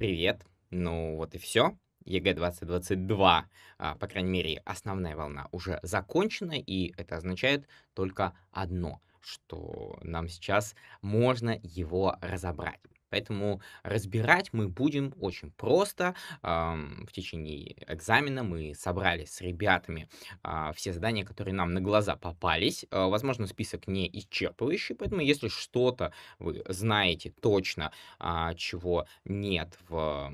Привет. Ну вот и все. ЕГЭ 2022, по крайней мере, основная волна уже закончена, и это означает только одно, что нам сейчас можно его разобрать. Поэтому разбирать мы будем очень просто. В течение экзамена мы собрали с ребятами а, все задания, которые нам на глаза попались. А, возможно, список не исчерпывающий, поэтому если что-то вы знаете точно, а, чего нет в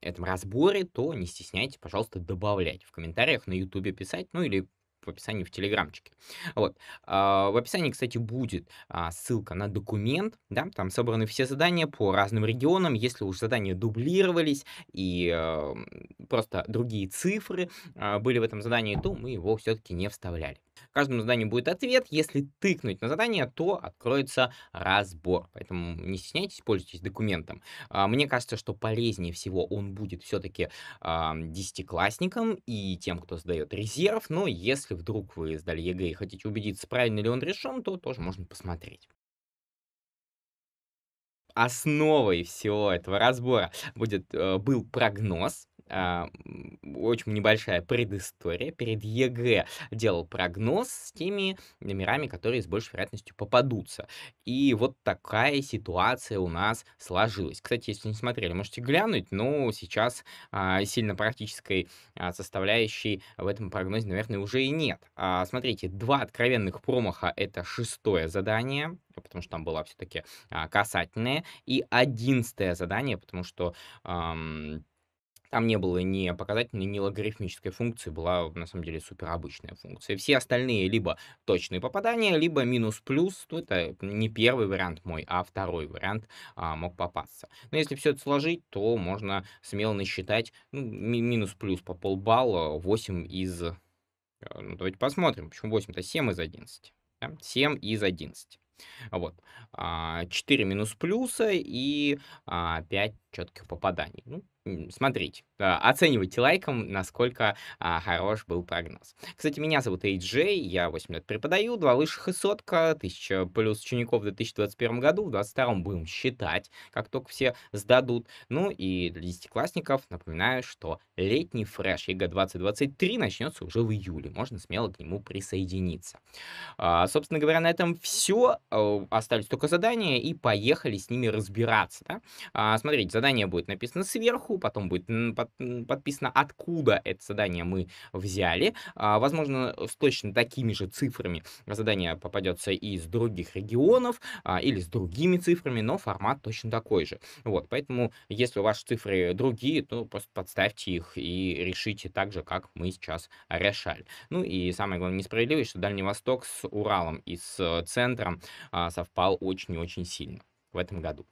этом разборе, то не стесняйтесь, пожалуйста, добавлять в комментариях на YouTube писать, ну или в описании в телеграмчике. Вот. А, в описании, кстати, будет а, ссылка на документ, да, там собраны все задания по разным регионам, если уж задания дублировались и а, просто другие цифры были в этом задании, то мы его все-таки не вставляли. Каждому заданию будет ответ. Если тыкнуть на задание, то откроется разбор. Поэтому не стесняйтесь, пользуйтесь документом. А, мне кажется, что полезнее всего он будет все-таки десятиклассникам и тем, кто сдает резерв. Но если вдруг вы сдали ЕГЭ и хотите убедиться, правильно ли он решен, то тоже можно посмотреть основой всего этого разбора будет, э, был прогноз. А, очень небольшая предыстория. Перед ЕГЭ делал прогноз с теми номерами, которые с большей вероятностью попадутся. И вот такая ситуация у нас сложилась. Кстати, если не смотрели, можете глянуть, но сейчас а, сильно практической а, составляющей в этом прогнозе, наверное, уже и нет. смотрите, два откровенных промаха — это шестое задание, потому что там было все-таки э, касательная, и одиннадцатое задание, потому что... Э, там не было ни показательной, ни логарифмической функции, была на самом деле супер обычная функция. Все остальные либо точные попадания, либо минус-плюс, ну это не первый вариант мой, а второй вариант а, мог попасться. Но если все это сложить, то можно смело насчитать ну, минус-плюс по полбалла 8 из... Э, ну, давайте посмотрим, почему 8? Это 7 из 11. Да? 7 из 11. Вот. 4 а, минус плюса и 5 а, четких попаданий. Ну, Смотрите, а, оценивайте лайком, насколько а, хорош был прогноз. Кстати, меня зовут Эйджей, я 8 лет преподаю, два высших и сотка, 1000 плюс учеников в 2021 году, в 2022 будем считать, как только все сдадут. Ну и для десятиклассников напоминаю, что летний фреш ЕГЭ 2023 начнется уже в июле, можно смело к нему присоединиться. А, собственно говоря, на этом все, а, остались только задания и поехали с ними разбираться. Да? А, смотрите, задание будет написано сверху, ссылку, потом будет подписано, откуда это задание мы взяли. А, возможно, с точно такими же цифрами задание попадется и из других регионов, а, или с другими цифрами, но формат точно такой же. Вот, поэтому, если ваши цифры другие, то просто подставьте их и решите так же, как мы сейчас решали. Ну и самое главное, несправедливость, что Дальний Восток с Уралом и с э, центром а, совпал очень и очень сильно в этом году.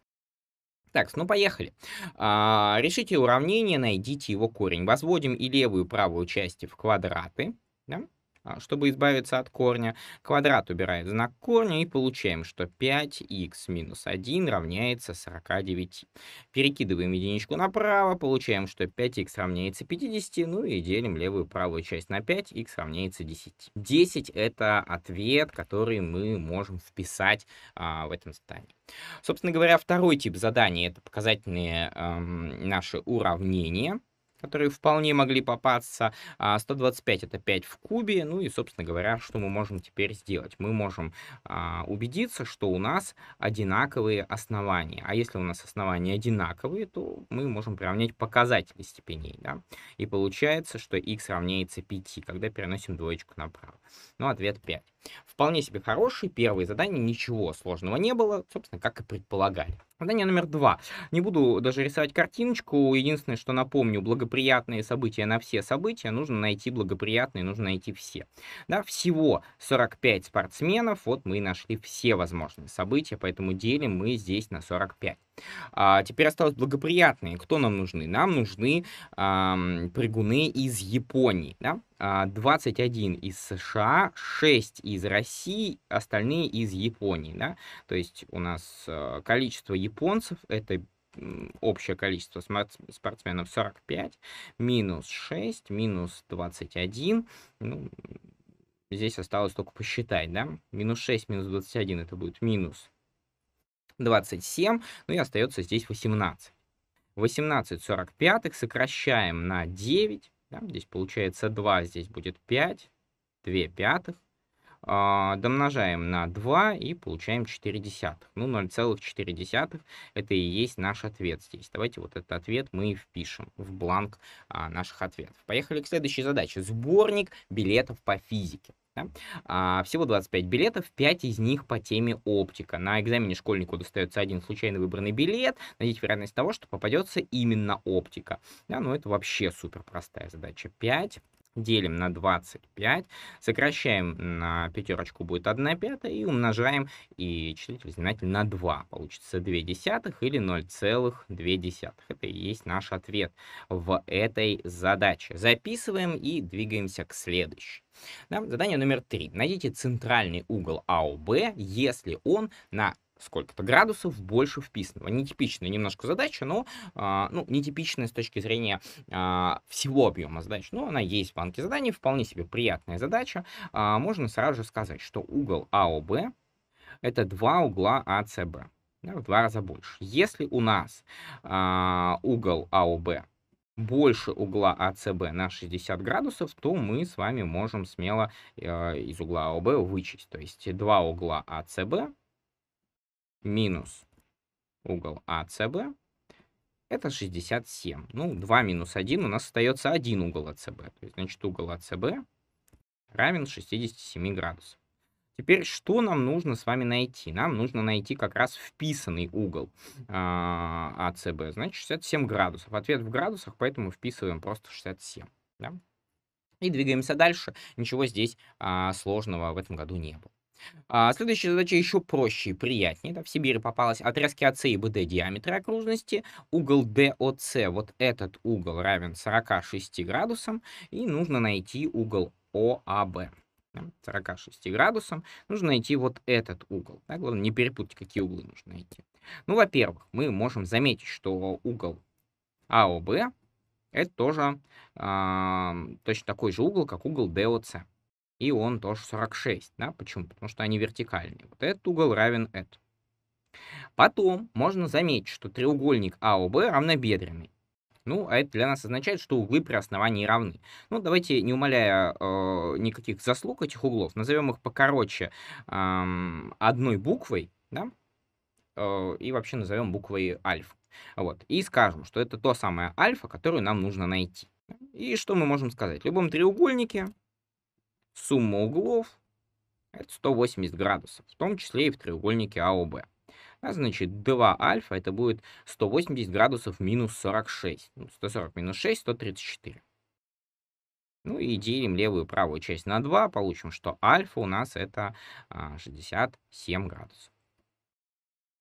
Так, ну поехали. А, решите уравнение, найдите его корень. Возводим и левую, и правую части в квадраты. Да? А, чтобы избавиться от корня, квадрат убирает знак корня и получаем, что 5х минус 1 равняется 49. Перекидываем единичку направо, получаем, что 5х равняется 50, ну и делим левую и правую часть на 5х равняется 10. 10 это ответ, который мы можем вписать а, в этом задании. Собственно говоря, второй тип задания это показательные эм, наши уравнения которые вполне могли попасться. 125 а, это 5 в кубе. Ну и, собственно говоря, что мы можем теперь сделать? Мы можем а, убедиться, что у нас одинаковые основания. А если у нас основания одинаковые, то мы можем приравнять показатели степеней. Да? И получается, что x равняется 5, когда переносим двоечку направо. Ну, ответ 5. Вполне себе хорошие первые задания, ничего сложного не было, собственно, как и предполагали. Задание номер два. Не буду даже рисовать картиночку, единственное, что напомню, благоприятные события на все события, нужно найти благоприятные, нужно найти все. Да, всего 45 спортсменов, вот мы и нашли все возможные события, поэтому делим мы здесь на 45. А теперь осталось благоприятные. Кто нам нужны? Нам нужны а, прыгуны из Японии. Да? А, 21 из США, 6 из России, остальные из Японии. Да? То есть у нас э, количество японцев это общее количество спортсменов 45, минус 6, минус 21. Ну, здесь осталось только посчитать, да? Минус 6, минус 21 это будет минус 27, ну и остается здесь 18. 18 45 сокращаем на 9, да, здесь получается 2, здесь будет 5, 2 пятых, а, домножаем на 2 и получаем 4 десятых. Ну, 0,4 десятых это и есть наш ответ здесь. Давайте вот этот ответ мы впишем в бланк э, наших ответов. Поехали к следующей задаче. Сборник билетов по физике. Да? А, всего 25 билетов, 5 из них по теме оптика. На экзамене школьнику достается один случайно выбранный билет, найдите вероятность того, что попадется именно оптика. Да, ну это вообще супер простая задача. 5 делим на 25, сокращаем на пятерочку будет 1 пятая и умножаем и числитель знаменатель на 2. Получится 2 десятых или 0,2 десятых. Это и есть наш ответ в этой задаче. Записываем и двигаемся к следующей. Да, задание номер 3. Найдите центральный угол АОБ, если он на сколько-то градусов больше вписанного. Нетипичная немножко задача, но а, ну, нетипичная с точки зрения а, всего объема задач. Но ну, она есть в банке заданий, вполне себе приятная задача. А, можно сразу же сказать, что угол АОБ это два угла АЦБ. Да, в два раза больше. Если у нас а, угол АОБ больше угла АЦБ на 60 градусов, то мы с вами можем смело э, из угла АОБ вычесть. То есть два угла АЦБ минус угол АЦБ. Это 67. Ну, 2 минус 1 у нас остается один угол АЦБ. То есть, значит, угол АЦБ равен 67 градусов. Теперь что нам нужно с вами найти? Нам нужно найти как раз вписанный угол э, а, АЦБ. Значит, 67 градусов. Ответ в градусах, поэтому вписываем просто 67. Да? И двигаемся дальше. Ничего здесь э, сложного в этом году не было. А, следующая задача еще проще и приятнее. Да? В Сибири попалась отрезки АС и БД диаметра окружности. Угол ДОС, вот этот угол равен 46 градусам. И нужно найти угол ОАБ. 46 градусам, нужно найти вот этот угол. Да? Главное, не перепутать, какие углы нужно найти. Ну, во-первых, мы можем заметить, что угол АОБ это тоже э, точно такой же угол, как угол ДОС и он тоже 46. Да? Почему? Потому что они вертикальные. Вот этот угол равен этому. Потом можно заметить, что треугольник АОБ равнобедренный. Ну, а это для нас означает, что углы при основании равны. Ну, давайте, не умаляя э, никаких заслуг этих углов, назовем их покороче э, одной буквой, да, э, и вообще назовем буквой альфа. Вот, и скажем, что это то самое альфа, которую нам нужно найти. И что мы можем сказать? В любом треугольнике сумма углов это 180 градусов, в том числе и в треугольнике АОБ. А значит, 2 альфа это будет 180 градусов минус 46. 140 ну, минус 6, 134. Ну и делим левую и правую часть на 2, получим, что альфа у нас это 67 а, градусов.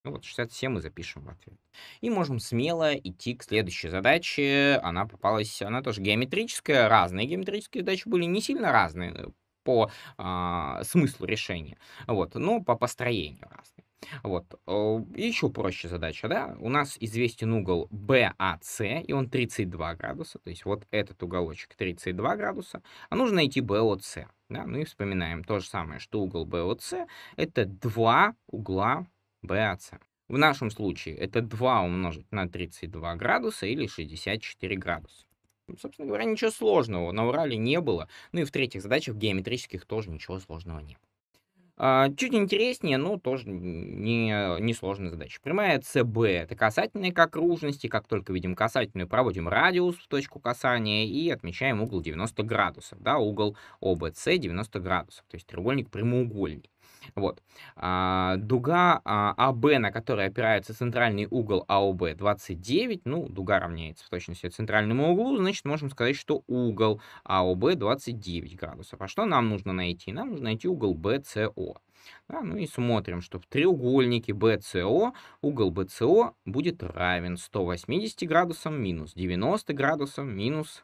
Ну вот, 67 мы запишем в ответ. И можем смело идти к следующей задаче. Она попалась, она тоже геометрическая, разные геометрические задачи были не сильно разные по э, смыслу решения, вот, но по построению разные. Вот. Еще проще задача, да? У нас известен угол BAC, и он 32 градуса, то есть вот этот уголочек 32 градуса, а нужно найти BOC, да? Ну и вспоминаем то же самое, что угол BOC — это два угла BAC. В нашем случае это 2 умножить на 32 градуса или 64 градуса. Ну, собственно говоря, ничего сложного на Урале не было. Ну и в третьих задачах геометрических тоже ничего сложного не было. А, чуть интереснее, но тоже не, не сложная задача. Прямая CB это касательные к окружности. Как только видим касательную, проводим радиус в точку касания и отмечаем угол 90 градусов. Да, угол OBC 90 градусов, то есть треугольник прямоугольный. Вот. А, дуга АБ, а на которой опирается центральный угол АОБ 29, ну, дуга равняется в точности центральному углу, значит, можем сказать, что угол АОБ 29 градусов. А что нам нужно найти? Нам нужно найти угол БСО. Да, ну и смотрим, что в треугольнике BCO угол BCO будет равен 180 градусам минус 90 градусам минус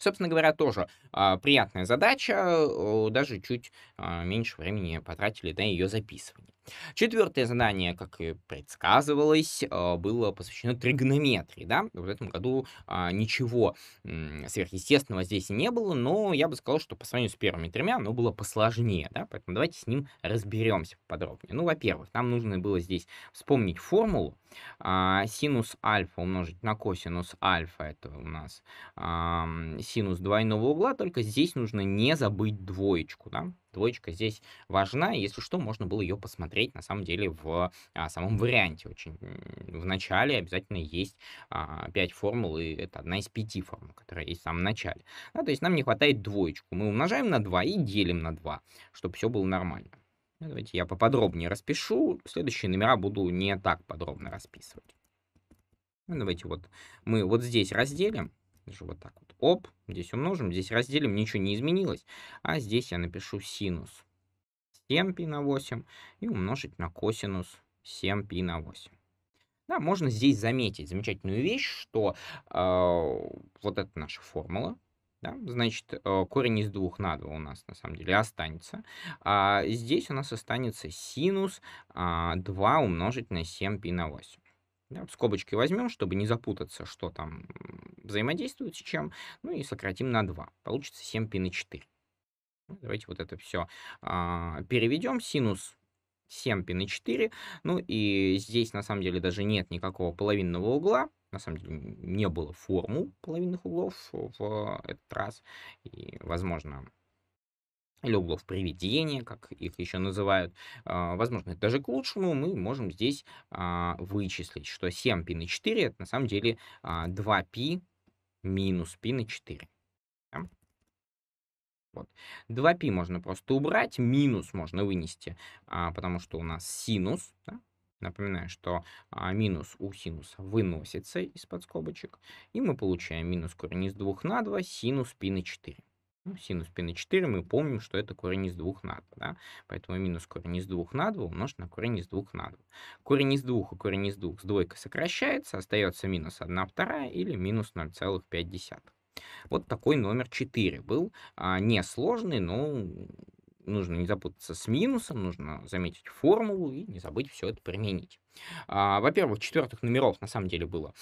Собственно говоря, тоже э, приятная задача, э, даже чуть э, меньше времени потратили на ее записывание. Четвертое задание, как и предсказывалось, а, было посвящено тригонометрии. Да? В этом году ничего сверхъестественного здесь не было, но я бы сказал, что по сравнению с первыми тремя оно было посложнее. Да? Поэтому давайте с ним разберемся подробнее. Ну, во-первых, нам нужно было здесь вспомнить формулу, а, синус альфа умножить на косинус альфа, это у нас а, синус двойного угла, только здесь нужно не забыть двоечку, да? Двоечка здесь важна, если что, можно было ее посмотреть, на самом деле, в а, самом варианте. Очень в начале обязательно есть а, 5 формул, и это одна из пяти формул, которая есть в самом начале. Да, то есть нам не хватает двоечку. Мы умножаем на 2 и делим на 2, чтобы все было нормально. Ну, давайте я поподробнее распишу. Следующие номера буду не так подробно расписывать. Ну, давайте вот мы вот здесь разделим. Даже вот так вот. Оп, здесь умножим, здесь разделим, ничего не изменилось. А здесь я напишу синус 7π на 8 и умножить на косинус 7π на 8. Да, можно здесь заметить замечательную вещь, что э, вот эта наша формула, да? Значит, э, корень из двух на 2 у нас на самом деле останется. А здесь у нас останется синус 2 а, умножить на 7π на 8. Да, в скобочки возьмем, чтобы не запутаться, что там взаимодействует с чем. Ну и сократим на 2. Получится 7π на 4. Давайте вот это все а, переведем. Синус 7π на 4. Ну и здесь на самом деле даже нет никакого половинного угла на самом деле не было форму половинных углов в этот раз. И, возможно, или углов приведения, как их еще называют. А, возможно, это даже к лучшему мы можем здесь а, вычислить, что 7π на 4 это на самом деле 2π а, минус π на 4. Вот. 2π можно просто убрать, минус можно вынести, потому что у нас синус, да? Напоминаю, что а, минус у синуса выносится из-под скобочек, и мы получаем минус корень из 2 на 2 синус π на 4. Ну, синус π на 4 мы помним, что это корень из 2 на 2, да? поэтому минус корень из 2 на 2 умножить на корень из 2 на 2. Корень из 2 и корень из 2 с двойкой сокращается, остается минус 1 вторая или минус 0,5. Вот такой номер 4 был, а, несложный, но нужно не запутаться с минусом, нужно заметить формулу и не забыть все это применить. А, во-первых, четвертых номеров на самом деле было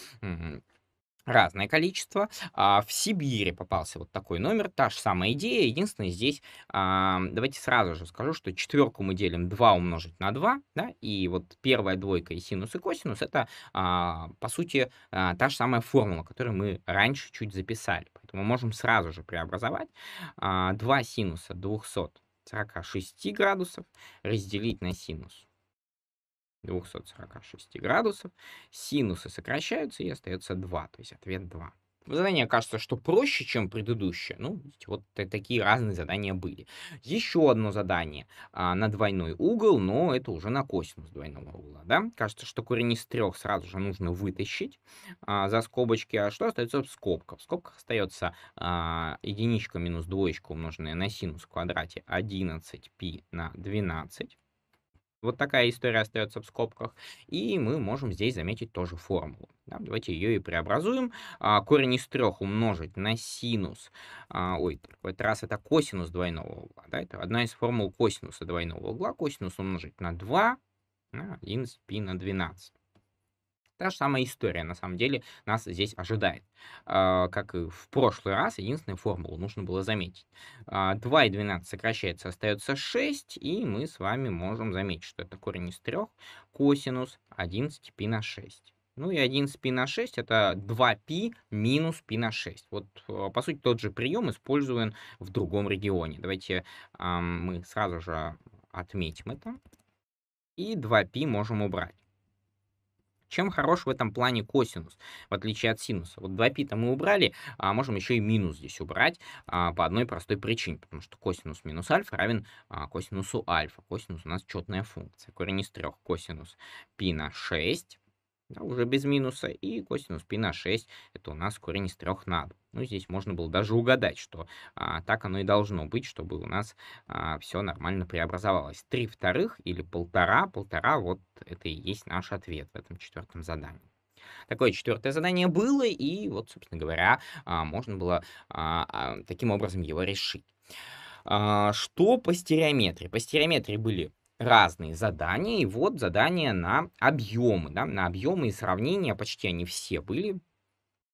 разное количество. А, в Сибири попался вот такой номер, та же самая идея. Единственное, здесь а, давайте сразу же скажу, что четверку мы делим 2 умножить на 2, да, и вот первая двойка и синус и косинус это, а, по сути, а, та же самая формула, которую мы раньше чуть записали. Поэтому можем сразу же преобразовать а, 2 синуса 200 246 градусов разделить на синус 246 градусов. Синусы сокращаются и остается 2, то есть ответ 2 задание кажется, что проще, чем предыдущее. Ну, вот такие разные задания были. Еще одно задание а, на двойной угол, но это уже на косинус двойного угла, да. Кажется, что корень из трех сразу же нужно вытащить а, за скобочки. А что остается в скобках? В скобках остается а, единичка минус двоечка, умноженная на синус в квадрате 11π на 12. Вот такая история остается в скобках. И мы можем здесь заметить тоже формулу давайте ее и преобразуем. А, корень из трех умножить на синус. А, ой, в этот раз это косинус двойного угла. Да, это одна из формул косинуса двойного угла. Косинус умножить на 2, на 11 π на 12. Та же самая история, на самом деле, нас здесь ожидает. А, как и в прошлый раз, единственную формулу нужно было заметить. А, 2 и 12 сокращается, остается 6, и мы с вами можем заметить, что это корень из трех косинус 11 π на 6. Ну и 11 π на 6 это 2 π минус π на 6. Вот, э, по сути, тот же прием использован в другом регионе. Давайте э, мы сразу же отметим это. И 2 π можем убрать. Чем хорош в этом плане косинус, в отличие от синуса? Вот 2 пи-то мы убрали, а можем еще и минус здесь убрать а, по одной простой причине, потому что косинус минус альфа равен а, косинусу альфа. Косинус у нас четная функция. Корень из трех косинус пи на 6 да, уже без минуса, и косинус π на 6, это у нас корень из 3 на Ну, здесь можно было даже угадать, что а, так оно и должно быть, чтобы у нас а, все нормально преобразовалось. 3 вторых или полтора, полтора, вот это и есть наш ответ в этом четвертом задании. Такое четвертое задание было, и вот, собственно говоря, а, можно было а, а, таким образом его решить. Что по стереометрии? По стереометрии были разные задания, и вот задания на объемы, да, на объемы и сравнения, почти они все были.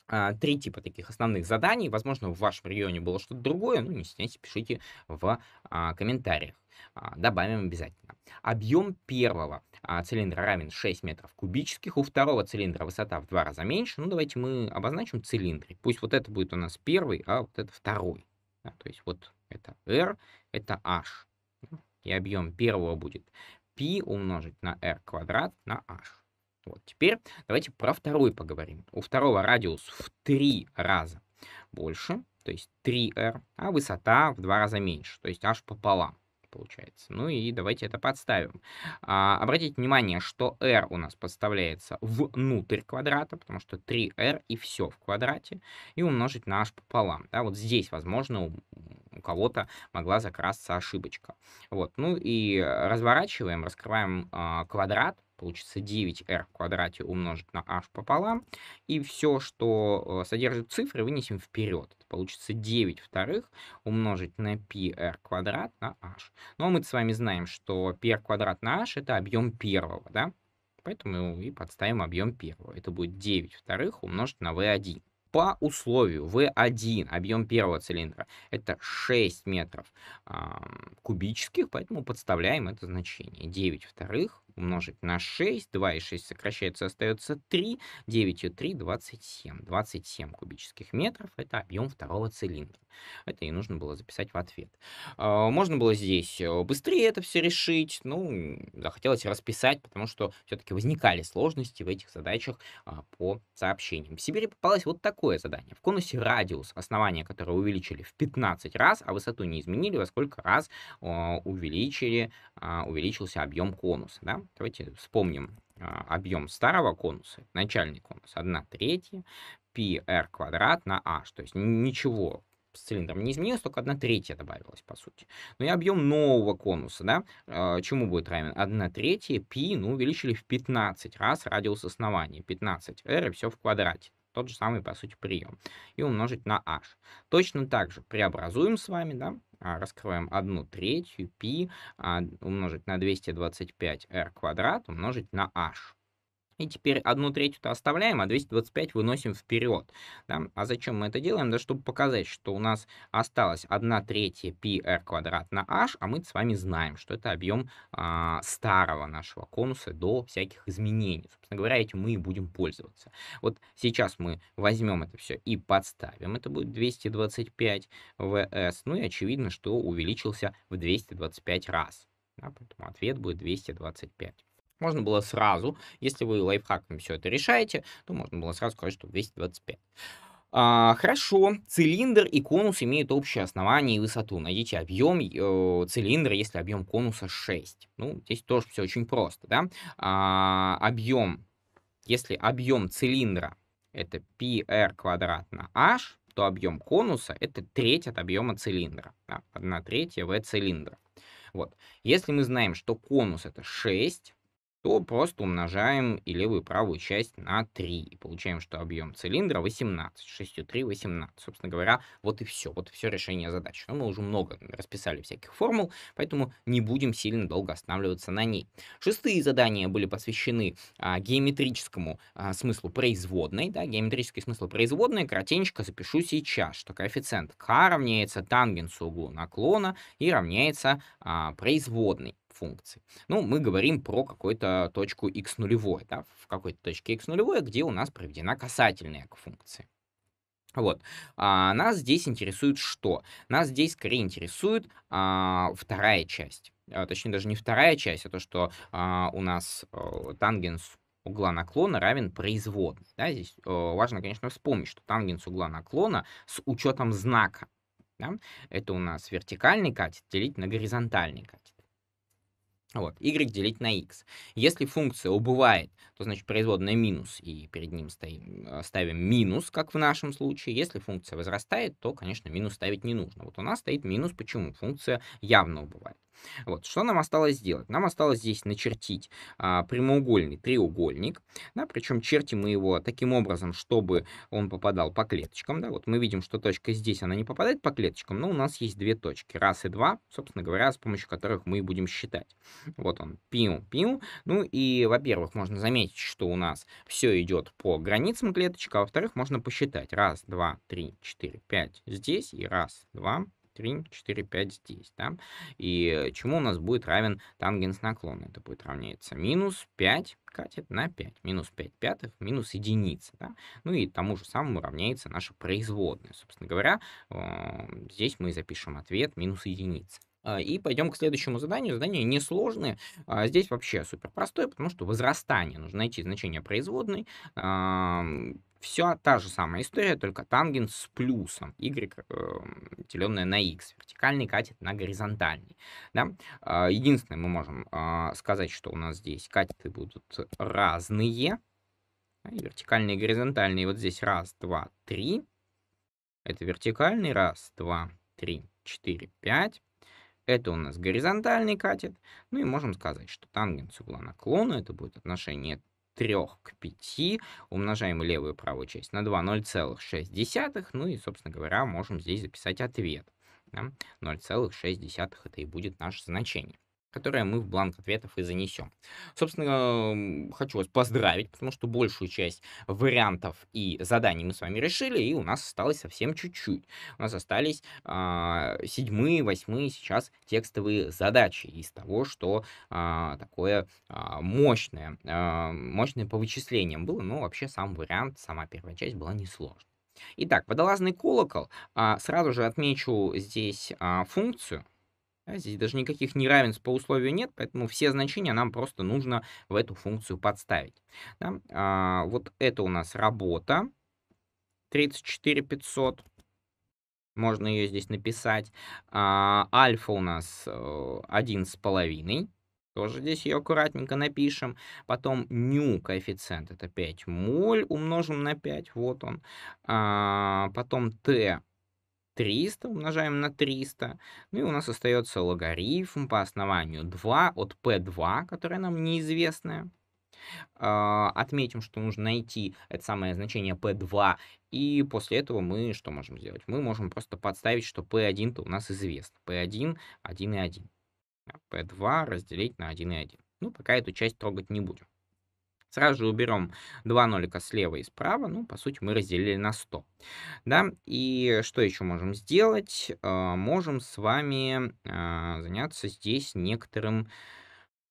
А, три типа таких основных заданий, возможно, в вашем регионе было что-то другое, ну, не стесняйтесь, пишите в а, комментариях, а, добавим обязательно. Объем первого цилиндра равен 6 метров кубических, у второго цилиндра высота в два раза меньше, ну, давайте мы обозначим цилиндры, пусть вот это будет у нас первый, а вот это второй, да, то есть вот это R, это H и объем первого будет π умножить на r квадрат на h. Вот, теперь давайте про второй поговорим. У второго радиус в 3 раза больше, то есть 3r, а высота в 2 раза меньше, то есть h пополам получается. Ну и давайте это подставим. А, обратите внимание, что r у нас подставляется внутрь квадрата, потому что 3r и все в квадрате, и умножить на h пополам. Да, вот здесь, возможно, у, у кого-то могла закрасться ошибочка. Вот, ну и разворачиваем, раскрываем а, квадрат, получится 9r в квадрате умножить на h пополам. И все, что э, содержит цифры, вынесем вперед. Это получится 9 вторых умножить на πr квадрат на h. Но ну, а мы с вами знаем, что πr квадрат на h это объем первого, да? Поэтому и подставим объем первого. Это будет 9 вторых умножить на v1 по условию V1, объем первого цилиндра, это 6 метров э, кубических, поэтому подставляем это значение. 9 вторых умножить на 6, 2 и 6 сокращается, остается 3, 9 и 3, 27. 27 кубических метров — это объем второго цилиндра. Это и нужно было записать в ответ. А, можно было здесь э, быстрее это все решить, ну, захотелось расписать, потому что все-таки возникали сложности в этих задачах а, по сообщениям. В Сибири попалось вот такое задание. В конусе радиус, основания которого увеличили в 15 раз, а высоту не изменили, во сколько раз а, увеличили, увеличился объем конуса, да? Давайте вспомним а, объем старого конуса, начальный конус 1 третья, r квадрат на h. То есть ничего с цилиндром не изменилось, только 1 третья добавилась, по сути. Но ну и объем нового конуса, да, а, чему будет равен? 1 третья, пи, ну, увеличили в 15 раз радиус основания, 15r и все в квадрате. Тот же самый, по сути, прием. И умножить на h. Точно так же преобразуем с вами, да, а, раскрываем одну третью π а, умножить на 225r квадрат умножить на h. И теперь одну треть-то оставляем, а 225 выносим вперед. Да? А зачем мы это делаем? Да чтобы показать, что у нас осталось 1 третья πr квадрат на h, а мы с вами знаем, что это объем а, старого нашего конуса до всяких изменений. Собственно говоря, этим мы и будем пользоваться. Вот сейчас мы возьмем это все и подставим. Это будет 225 vs. Ну и очевидно, что увеличился в 225 раз. Да? Поэтому ответ будет 225 можно было сразу, если вы лайфхаками все это решаете, то можно было сразу сказать, что 225. А, хорошо, цилиндр и конус имеют общее основание и высоту. Найдите объем э, цилиндра, если объем конуса 6. Ну, здесь тоже все очень просто, да. А, объем, если объем цилиндра это PR квадрат на H, то объем конуса это треть от объема цилиндра. Да, 1 третья В цилиндра. Вот. Если мы знаем, что конус это 6, то просто умножаем и левую и правую часть на 3. И получаем, что объем цилиндра 18. 6 3 18. Собственно говоря, вот и все. Вот и все решение задачи. Но мы уже много расписали всяких формул, поэтому не будем сильно долго останавливаться на ней. Шестые задания были посвящены а, геометрическому а, смыслу производной. Да, геометрический смысл производной. Кратенько запишу сейчас, что коэффициент k равняется тангенсу углу наклона и равняется а, производной функции. Ну, мы говорим про какую-то точку x нулевой, да, в какой-то точке x нулевой, где у нас проведена касательная к функции. Вот. А нас здесь интересует что? Нас здесь скорее интересует а, вторая часть. А, точнее, даже не вторая часть, а то, что а, у нас а, тангенс угла наклона равен производной. Да? Здесь э, важно, конечно, вспомнить, что тангенс угла наклона с учетом знака. Да? Это у нас вертикальный катет делить на горизонтальный катет. Вот, y делить на x. Если функция убывает, то значит производная минус, и перед ним стоим, э, ставим минус, как в нашем случае. Если функция возрастает, то, конечно, минус ставить не нужно. Вот у нас стоит минус, почему? Функция явно убывает. Вот, что нам осталось сделать? Нам осталось здесь начертить а, прямоугольный треугольник, да, причем чертим мы его таким образом, чтобы он попадал по клеточкам, да, вот мы видим, что точка здесь, она не попадает по клеточкам, но у нас есть две точки, раз и два, собственно говоря, с помощью которых мы и будем считать. Вот он, пиу-пиу, ну и, во-первых, можно заметить, что у нас все идет по границам клеточек, а во-вторых, можно посчитать, раз, два, три, четыре, пять здесь, и раз, два, 3, 4, 5 здесь, да? И чему у нас будет равен тангенс наклона? Это будет равняться минус 5 катет на 5. Минус 5 пятых, минус единица. Да? Ну и тому же самому равняется наша производная. Собственно говоря, эм, здесь мы запишем ответ минус единица. А, и пойдем к следующему заданию. Задание несложное. А здесь вообще супер простое, потому что возрастание. Нужно найти значение производной все та же самая история, только тангенс с плюсом. Y, э, деленное на x. Вертикальный катет на горизонтальный. Да? А, единственное, мы можем э, сказать, что у нас здесь катеты будут разные. Да? И вертикальные и горизонтальные. Вот здесь раз, два, три. Это вертикальный. Раз, два, три, четыре, пять. Это у нас горизонтальный катет. Ну и можем сказать, что тангенс угла наклона, это будет отношение 3 к 5, умножаем левую и правую часть на 2, 0,6, ну и, собственно говоря, можем здесь записать ответ. Да? 0,6 это и будет наше значение которое мы в бланк ответов и занесем. Собственно, хочу вас поздравить, потому что большую часть вариантов и заданий мы с вами решили, и у нас осталось совсем чуть-чуть. У нас остались а, седьмые, восьмые сейчас текстовые задачи из того, что а, такое а, мощное, а, мощное по вычислениям было, но вообще сам вариант, сама первая часть была несложной. Итак, водолазный колокол. А, сразу же отмечу здесь а, функцию, Здесь даже никаких неравенств по условию нет, поэтому все значения нам просто нужно в эту функцию подставить. Да? А, вот это у нас работа 34500. Можно ее здесь написать. А, альфа у нас 1,5. Э, Тоже здесь ее аккуратненько напишем. Потом ню коэффициент это 5 моль умножим на 5. Вот он. А, потом t 300 умножаем на 300. Ну и у нас остается логарифм по основанию 2 от P2, которое нам неизвестное. А, отметим, что нужно найти это самое значение P2. И после этого мы что можем сделать? Мы можем просто подставить, что P1-то у нас известно. P1, 1 и 1. P2 разделить на 1 и 1. Ну, пока эту часть трогать не будем. Сразу же уберем два нолика слева и справа. Ну, по сути, мы разделили на 100. Да? И что еще можем сделать? А, можем с вами а, заняться здесь некоторым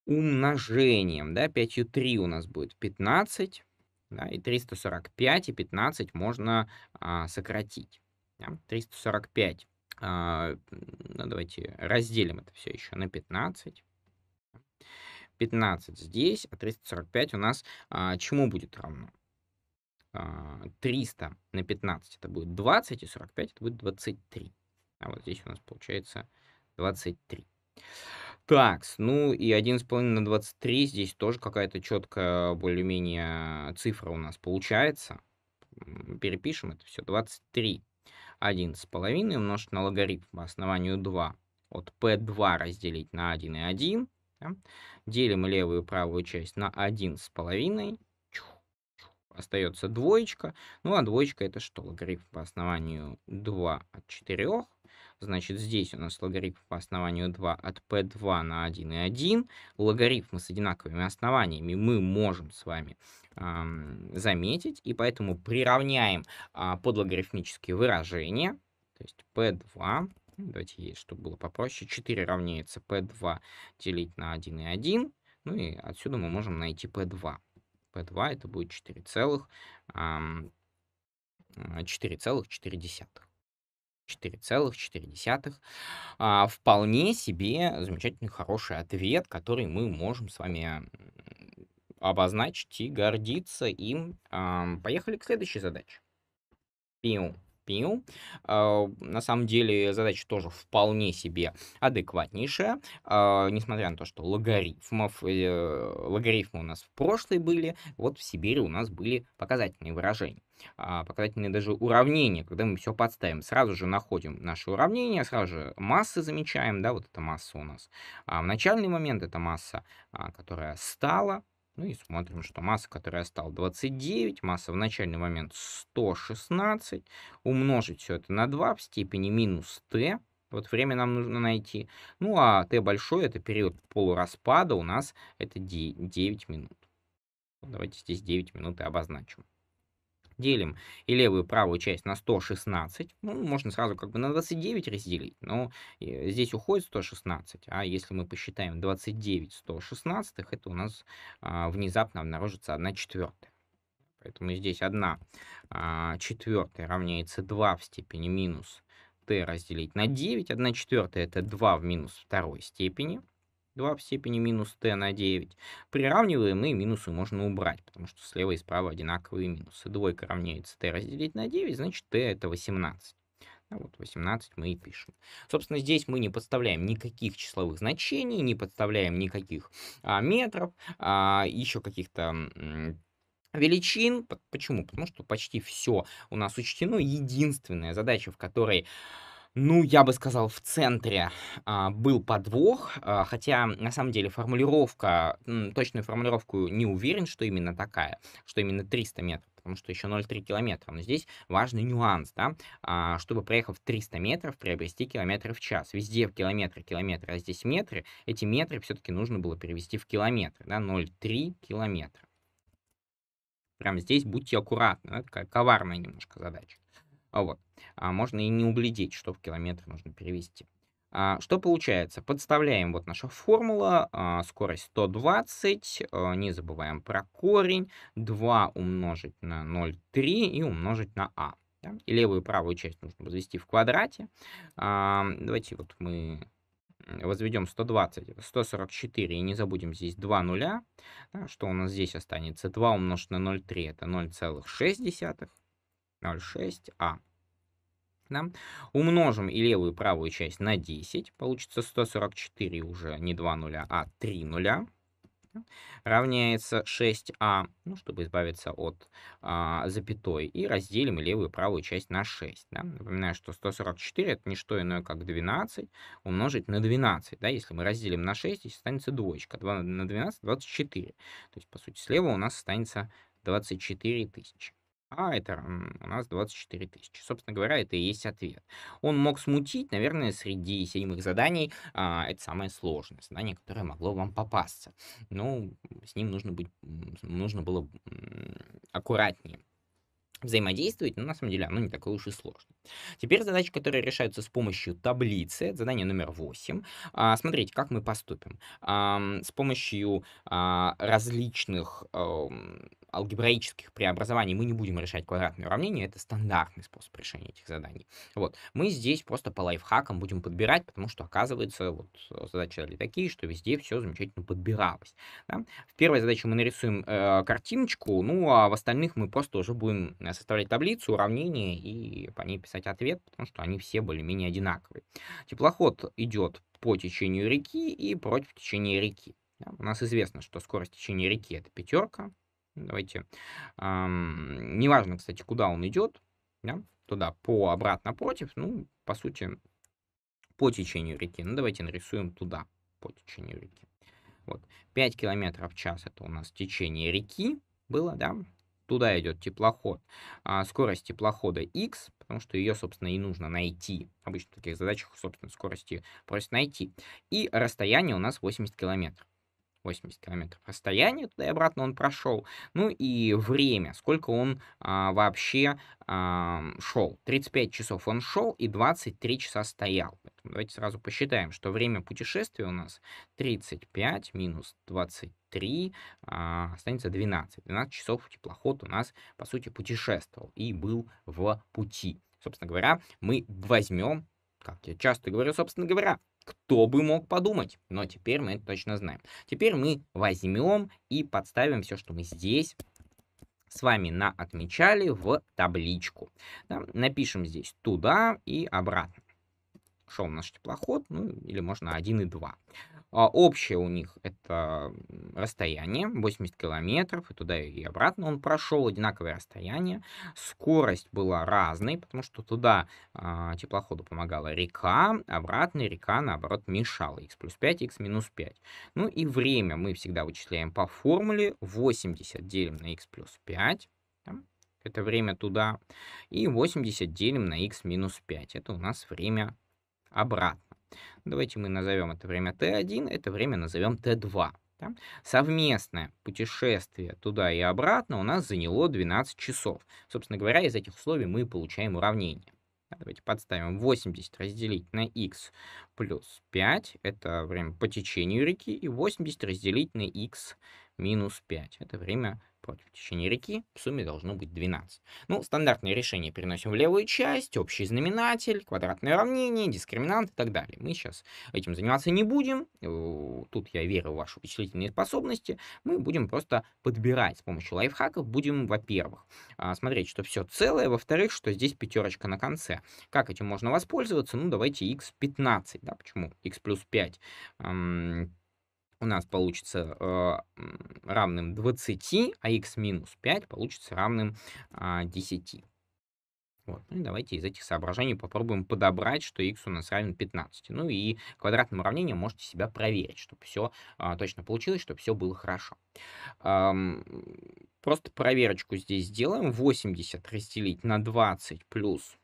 умножением. Да? 5 3 у нас будет 15. Да? И 345 и 15 можно а, сократить. Да? 345. Ну, давайте разделим это все еще на 15. 15 здесь, а 345 у нас а, чему будет равно? 300 а, на 15 это будет 20, и 45 это будет 23. А вот здесь у нас получается 23. Так, ну и 1,5 на 23 здесь тоже какая-то четкая более-менее цифра у нас получается. Перепишем это все. 23. 1,5 умножить на логарифм по основанию 2. От P2 разделить на 1,1 1. Да? Делим левую и правую часть на 1,5. Остается двоечка. Ну а двоечка это что? Логарифм по основанию 2 от 4. Значит, здесь у нас логарифм по основанию 2 от P2 на 1 и 1. Логарифмы с одинаковыми основаниями мы можем с вами эм, заметить, и поэтому приравняем э, подлогарифмические выражения, то есть P2 ну, давайте есть, чтобы было попроще. 4 равняется P2 делить на 1 и 1. Ну и отсюда мы можем найти P2. P2 это будет целых 4,4. 4,4. А, а, вполне себе замечательный, хороший ответ, который мы можем с вами обозначить и гордиться им. поехали к следующей задаче. Пиу пил. А, на самом деле задача тоже вполне себе адекватнейшая, а, несмотря на то, что логарифмов, э, логарифмы у нас в прошлой были, вот в Сибири у нас были показательные выражения а, показательные даже уравнения, когда мы все подставим, сразу же находим наше уравнение, сразу же массы замечаем, да, вот эта масса у нас. А в начальный момент эта масса, которая стала, ну и смотрим, что масса, которая стала 29, масса в начальный момент 116, умножить все это на 2 в степени минус t, вот время нам нужно найти. Ну а t большой, это период полураспада, у нас это 9 минут. Давайте здесь 9 минут и обозначим делим и левую, и правую часть на 116, ну, можно сразу как бы на 29 разделить, но э, здесь уходит 116, а если мы посчитаем 29 116, это у нас а, внезапно обнаружится 1 четвертая. Поэтому здесь 1 а, четвертая равняется 2 в степени минус t разделить на 9, 1 четвертая это 2 в минус второй степени, 2 в степени минус t на 9. Приравниваем, и минусы можно убрать, потому что слева и справа одинаковые минусы. Двойка равняется t разделить на 9, значит t это 18. Ну, вот 18 мы и пишем. Собственно, здесь мы не подставляем никаких числовых значений, не подставляем никаких а, метров, а, еще каких-то величин. Почему? Потому что почти все у нас учтено. Единственная задача, в которой ну, я бы сказал, в центре а, был подвох, а, хотя на самом деле формулировка, точную формулировку не уверен, что именно такая, что именно 300 метров, потому что еще 0,3 километра. Но здесь важный нюанс, да, а, чтобы проехав 300 метров, приобрести километры в час. Везде в километры, километры, а здесь метры. Эти метры все-таки нужно было перевести в километры, да, 0,3 километра. Прямо здесь будьте аккуратны, да, ну, такая коварная немножко задача. Вот а можно и не углядеть, что в километр нужно перевести. А, что получается? Подставляем вот наша формула, а, скорость 120, а, не забываем про корень, 2 умножить на 0,3 и умножить на а. Да? И левую и правую часть нужно возвести в квадрате. А, давайте вот мы возведем 120, 144, и не забудем здесь 2 нуля, да, что у нас здесь останется 2 умножить на 0,3, это 0,6, 0,6, а да? Умножим и левую, и правую часть на 10. Получится 144 уже не 2 нуля, а 3 нуля. Равняется 6а, ну, чтобы избавиться от а, запятой. И разделим левую, и правую часть на 6. Да? Напоминаю, что 144 это не что иное, как 12 умножить на 12. Да? Если мы разделим на 6, здесь останется двоечка. 2 на 12 24. То есть, по сути, слева у нас останется 24 тысячи а это у нас 24 тысячи. Собственно говоря, это и есть ответ. Он мог смутить, наверное, среди седьмых заданий а, это самое сложное задание, которое могло вам попасться. Но ну, с ним нужно, быть, нужно было аккуратнее взаимодействовать, но на самом деле оно не такое уж и сложное. Теперь задачи, которые решаются с помощью таблицы, задание номер 8. А, смотрите, как мы поступим. А, с помощью а, различных эм, алгебраических преобразований мы не будем решать квадратные уравнения, это стандартный способ решения этих заданий. Вот. Мы здесь просто по лайфхакам будем подбирать, потому что, оказывается, вот э, задачи дали такие, что везде все замечательно подбиралось. Да? В первой задаче мы нарисуем э, картиночку, ну, а в остальных мы просто уже будем э, составлять таблицу, уравнения и по ней писать ответ, потому что они все более-менее одинаковые. Теплоход идет по течению реки и против течения реки. У нас известно, что скорость течения реки это пятерка, Давайте. Эм, неважно, кстати, куда он идет. Да? Туда по обратно против. Ну, по сути, по течению реки. Ну, давайте нарисуем туда, по течению реки. Вот. 5 километров в час это у нас течение реки было, да? Туда идет теплоход. А скорость теплохода x, потому что ее, собственно, и нужно найти. Обычно в таких задачах, собственно, скорости просят найти. И расстояние у нас 80 километров. 80 километров расстояние туда и обратно он прошел, ну и время, сколько он а, вообще а, шел. 35 часов он шел и 23 часа стоял. Поэтому давайте сразу посчитаем, что время путешествия у нас 35 минус 23 а, останется 12. 12 часов теплоход у нас, по сути, путешествовал и был в пути. Собственно говоря, мы возьмем, как я часто говорю, собственно говоря, кто бы мог подумать? Но теперь мы это точно знаем. Теперь мы возьмем и подставим все, что мы здесь с вами на отмечали в табличку. Да, напишем здесь туда и обратно шел наш теплоход, ну или можно 1 и 2. А общее у них это расстояние 80 километров, и туда и обратно он прошел одинаковое расстояние. Скорость была разной, потому что туда а, теплоходу помогала река, обратно река, наоборот, мешала x плюс 5, x минус 5. Ну и время мы всегда вычисляем по формуле 80 делим на x плюс 5 это время туда, и 80 делим на x минус 5, это у нас время обратно. Давайте мы назовем это время t1, это время назовем t2. Да? Совместное путешествие туда и обратно у нас заняло 12 часов. Собственно говоря, из этих условий мы получаем уравнение. Давайте подставим 80 разделить на x плюс 5, это время по течению реки, и 80 разделить на x минус 5, это время против течения реки, в сумме должно быть 12. Ну, стандартное решение переносим в левую часть, общий знаменатель, квадратное уравнение, дискриминант и так далее. Мы сейчас этим заниматься не будем, э, тут я верю в ваши вычислительные способности, мы будем просто подбирать с помощью лайфхаков, будем, во-первых, а, смотреть, что все целое, во-вторых, что здесь пятерочка на конце. Как этим можно воспользоваться? Ну, давайте x15, да, почему x плюс 5? у нас получится э, равным 20, а x минус 5 получится равным э, а, 10. Вот. Ну и давайте из этих соображений попробуем подобрать, что x у нас равен 15. Ну и квадратным уравнением можете себя проверить, чтобы все а, точно получилось, чтобы все было хорошо. Эм, просто проверочку здесь сделаем. 80 разделить на 20 плюс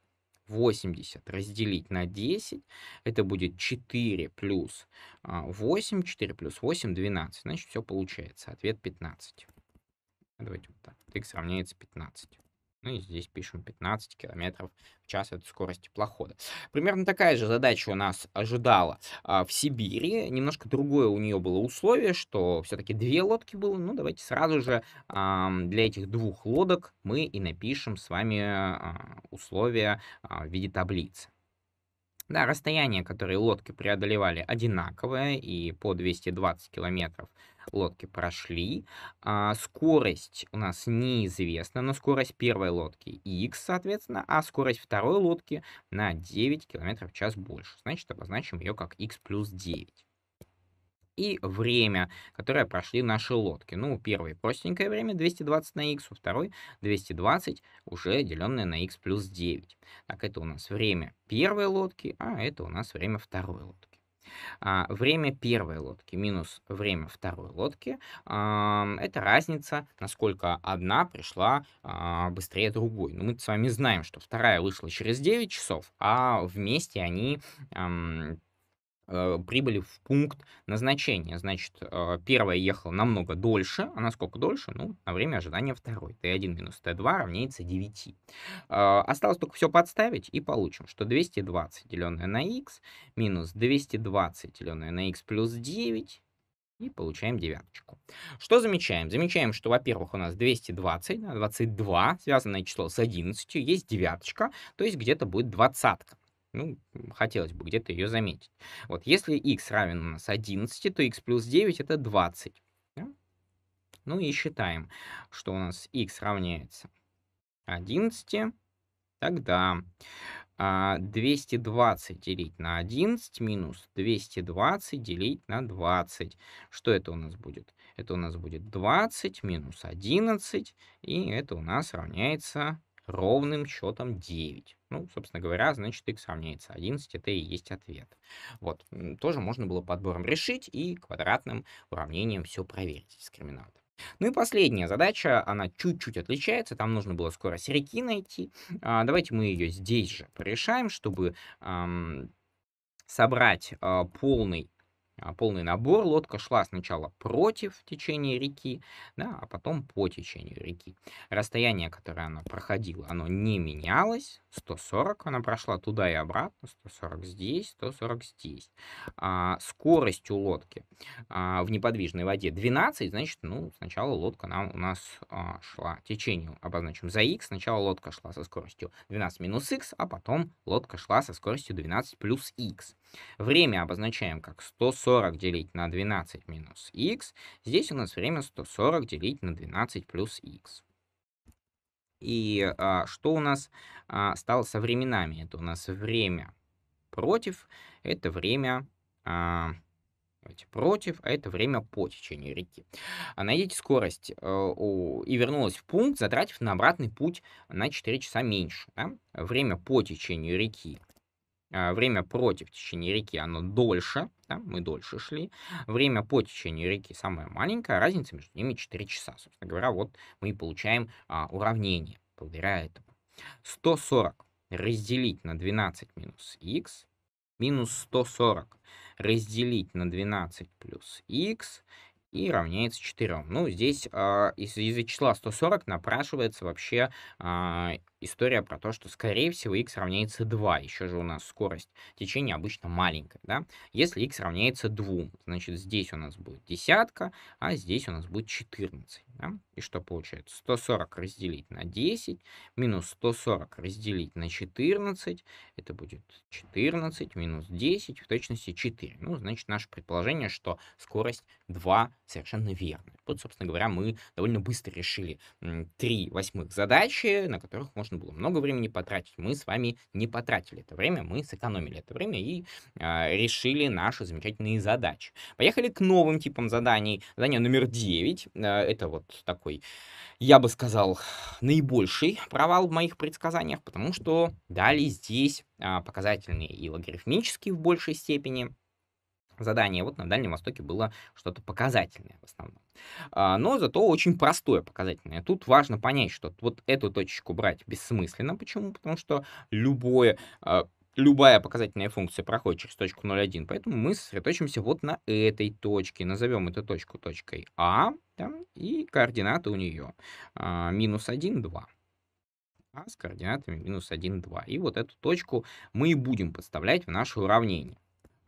80 разделить на 10, это будет 4 плюс 8, а, 4 плюс 8, 12. Значит, все получается. Ответ 15. Давайте вот так. X равняется 15. Ну и здесь пишем 15 километров в час, это скорость теплохода. Примерно такая же задача у нас ожидала а, в Сибири. Немножко другое у нее было условие, что все-таки две лодки было. Ну давайте сразу же а, для этих двух лодок мы и напишем с вами а, условия а, в виде таблицы. Да, расстояние, которое лодки преодолевали, одинаковое и по 220 километров лодки прошли. А, скорость у нас неизвестна, но скорость первой лодки x, соответственно, а скорость второй лодки на 9 км в час больше. Значит, обозначим ее как x плюс 9 и время, которое прошли наши лодки. Ну, первое, простенькое время 220 на x, у второй 220, уже деленное на x плюс 9. Так, это у нас время первой лодки, а это у нас время второй лодки. А, время первой лодки минус время второй лодки – это разница, насколько одна пришла а, быстрее другой. Но мы с вами знаем, что вторая вышла через 9 часов, а вместе они Э, прибыли в пункт назначения. Значит, э, первая ехала намного дольше. А насколько дольше? Ну, на время ожидания второй. Т1 минус Т2 равняется 9. Э, осталось только все подставить и получим, что 220 деленное на х минус 220 деленное на х плюс 9 и получаем девяточку. Что замечаем? Замечаем, что, во-первых, у нас 220, 22, связанное число с 11, есть девяточка, то есть где-то будет двадцатка. Ну, хотелось бы где-то ее заметить. Вот если x равен у нас 11, то x плюс 9 это 20. Да? Ну и считаем, что у нас x равняется 11. Тогда 220 а, делить на 11 минус 220 делить на 20. Что это у нас будет? Это у нас будет 20 минус 11, и это у нас равняется ровным счетом 9. Ну, собственно говоря, значит, x равняется 11, это и есть ответ. Вот, тоже можно было подбором решить и квадратным уравнением все проверить дискриминант. Ну и последняя задача, она чуть-чуть отличается, там нужно было скорость реки найти. А, давайте мы ее здесь же порешаем, чтобы эм, собрать э, полный а, полный набор. Лодка шла сначала против течения реки, да, а потом по течению реки. Расстояние, которое она проходила, оно не менялось. 140 она прошла туда и обратно, 140 здесь, 140 здесь. А скорость у лодки а, в неподвижной воде 12, значит, ну, сначала лодка нам у нас а, шла течению, обозначим за x. Сначала лодка шла со скоростью 12 минус x, а потом лодка шла со скоростью 12 плюс x. Время обозначаем как 140 делить на 12 минус x. Здесь у нас время 140 делить на 12 плюс x. И а, что у нас а, стало со временами? Это у нас время против, это время... А, против, а это время по течению реки. А, найдите скорость э, у, и вернулась в пункт, затратив на обратный путь на 4 часа меньше. Да? Время по течению реки а, время против течения реки, оно дольше, да, мы дольше шли. Время по течению реки самое маленькое, разница между ними 4 часа. Собственно говоря, вот мы и получаем а, уравнение благодаря этому. 140 разделить на 12 минус х минус 140 разделить на 12 плюс х и равняется 4. Ну, здесь э, а, из, из числа 140 напрашивается вообще э, история про то, что, скорее всего, x равняется 2. Еще же у нас скорость течения обычно маленькая, да? Если x равняется 2, значит, здесь у нас будет десятка, а здесь у нас будет 14, да? И что получается? 140 разделить на 10, минус 140 разделить на 14, это будет 14 минус 10, в точности 4. Ну, значит, наше предположение, что скорость 2 совершенно верная. Вот, собственно говоря, мы довольно быстро решили 3 восьмых задачи, на которых можно можно было много времени потратить. Мы с вами не потратили это время, мы сэкономили это время и э, решили наши замечательные задачи. Поехали к новым типам заданий. Задание номер 9. Э, это вот такой, я бы сказал, наибольший провал в моих предсказаниях, потому что дали здесь а, показательные и логарифмические в большей степени задание вот на Дальнем Востоке было что-то показательное в основном. А, но зато очень простое показательное. Тут важно понять, что вот эту точечку брать бессмысленно. Почему? Потому что любое а, любая показательная функция проходит через точку 0,1, поэтому мы сосредоточимся вот на этой точке. Назовем эту точку точкой А да, и координаты у нее а, минус 1, 2. А с координатами минус 1, 2. И вот эту точку мы и будем подставлять в наше уравнение.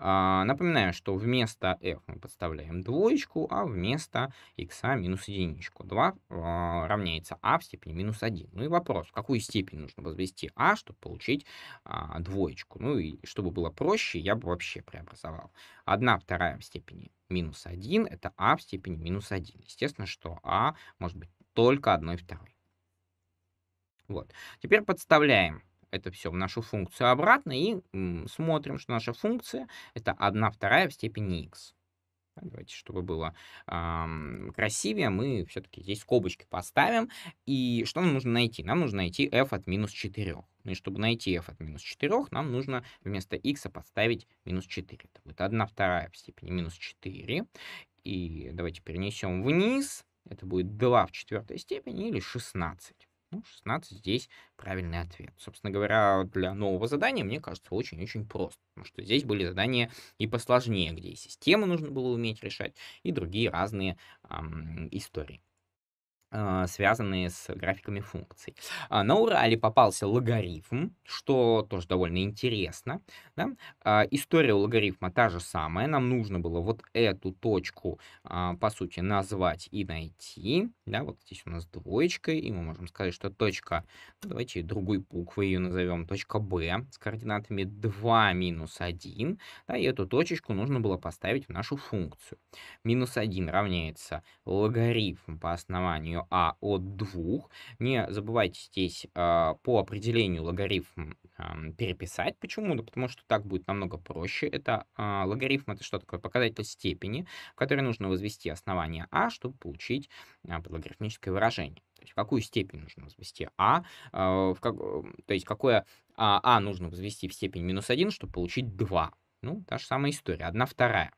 А, напоминаю, что вместо f мы подставляем двоечку, а вместо x минус единичку. 2 а, равняется а в степени минус 1. Ну и вопрос, в какую степень нужно возвести а, чтобы получить а, двоечку. Ну и чтобы было проще, я бы вообще преобразовал. 1 вторая в степени минус 1 это а в степени минус 1. Естественно, что а может быть только 1 второй. Вот. Теперь подставляем это все в нашу функцию обратно и смотрим, что наша функция это 1 вторая в степени x. Давайте, чтобы было эм, красивее, мы все-таки здесь скобочки поставим. И что нам нужно найти? Нам нужно найти f от минус 4. Ну и чтобы найти f от минус 4, нам нужно вместо x подставить минус 4. Это будет 1 вторая в степени минус 4. И давайте перенесем вниз. Это будет 2 в четвертой степени или 16. Ну, 16 здесь правильный ответ. Собственно говоря, для нового задания, мне кажется, очень-очень просто. Потому что здесь были задания и посложнее, где и систему нужно было уметь решать, и другие разные эм, истории. А, связанные с графиками функций. А, на Урале попался логарифм, что тоже довольно интересно. Да? А, история у логарифма та же самая. Нам нужно было вот эту точку, по сути, назвать и найти. Да, вот здесь у нас двоечка, и мы можем сказать, что точка, ну, давайте другой буквы ее назовем, точка B с координатами 2 минус 1. Да, и эту точечку нужно было поставить в нашу функцию. Минус 1 равняется логарифм по основанию а от 2. Не забывайте здесь а, по определению логарифм переписать. Почему? Да потому что так будет намного проще. Это а, логарифм, это что такое? Показатель степени, в которой нужно возвести основание а, чтобы получить а, логарифмическое выражение. То есть в какую степень нужно возвести а, в как, то есть какое а, а нужно возвести в степень минус 1, чтобы получить 2. Ну, та же самая история, 1 вторая.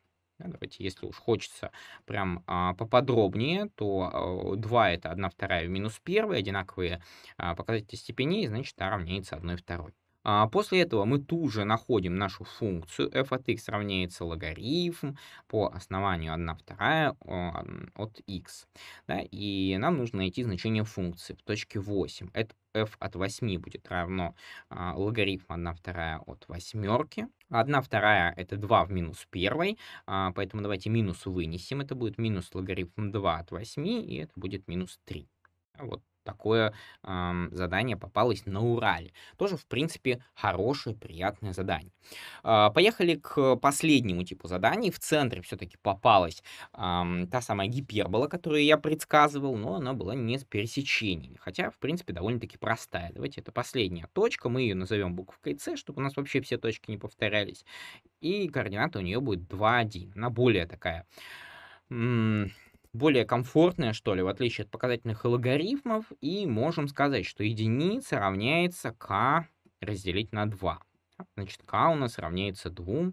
Давайте, если уж хочется прям а, поподробнее, то э, а, 2 это 1 вторая в минус 1, одинаковые а, показатели степеней, значит, а равняется 1 второй. А, после этого мы тут же находим нашу функцию f от x равняется логарифм по основанию 1 вторая от x. Да, и нам нужно найти значение функции в точке 8. Это f от 8 будет равно а, логарифм 1 вторая от восьмерки. 1 вторая это 2 в минус 1, а, поэтому давайте минус вынесем, это будет минус логарифм 2 от 8, и это будет минус 3. Вот такое э, задание попалось на Урале. Тоже, в принципе, хорошее, приятное задание. Э, поехали к последнему типу заданий. В центре все-таки попалась э, та самая гипербола, которую я предсказывал, но она была не с пересечениями. Хотя, в принципе, довольно-таки простая. Давайте это последняя точка. Мы ее назовем буквой С, чтобы у нас вообще все точки не повторялись. И координата у нее будет 2, 1. Она более такая более комфортная, что ли, в отличие от показательных логарифмов, и можем сказать, что единица равняется k разделить на 2. Значит, k у нас равняется 2,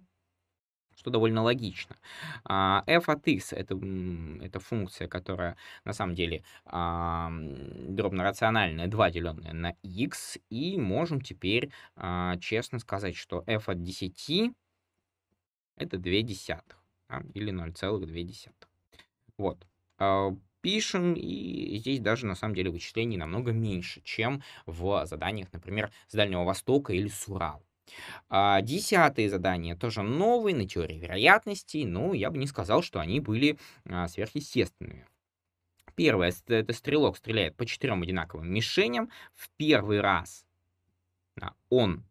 что довольно логично. А, f от x это, — это функция, которая на самом деле а, дробно-рациональная, 2 деленное на x, и можем теперь а, честно сказать, что f от 10 — это 2 десятых, или 0,2. Вот. А, пишем, и здесь даже на самом деле вычислений намного меньше, чем в заданиях, например, с Дальнего Востока или с Урала. А десятые задания тоже новые, на теории вероятностей, но я бы не сказал, что они были а, сверхъестественными. Первое, это стрелок стреляет по четырем одинаковым мишеням. В первый раз он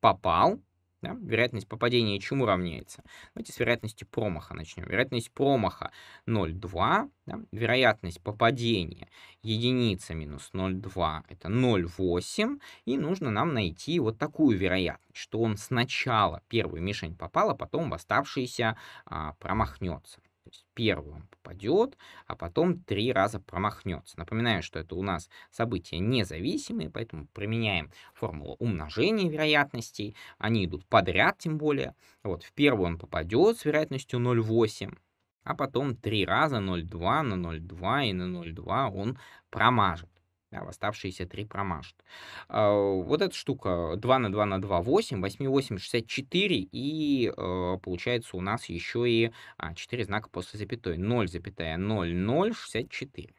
попал, да? Вероятность попадения чему равняется? Давайте с вероятности промаха начнем. Вероятность промаха 0,2. Да? Вероятность попадения единица минус 0,2 это 0,8. И нужно нам найти вот такую вероятность, что он сначала первую мишень попал, а потом в оставшиеся а, промахнется. То есть первый попадет, а потом три раза промахнется. Напоминаю, что это у нас события независимые, поэтому применяем формулу умножения вероятностей. Они идут подряд, тем более. Вот в первую он попадет с вероятностью 0,8, а потом три раза 0,2 на 0,2 и на 0,2 он промажет. А, в оставшиеся три промажет. А, вот эта штука 2 на 2 на 2, 8, 8, 8, 64, и э, получается у нас еще и 4 а, знака после запятой, 0, запятая, 0, 0, 64.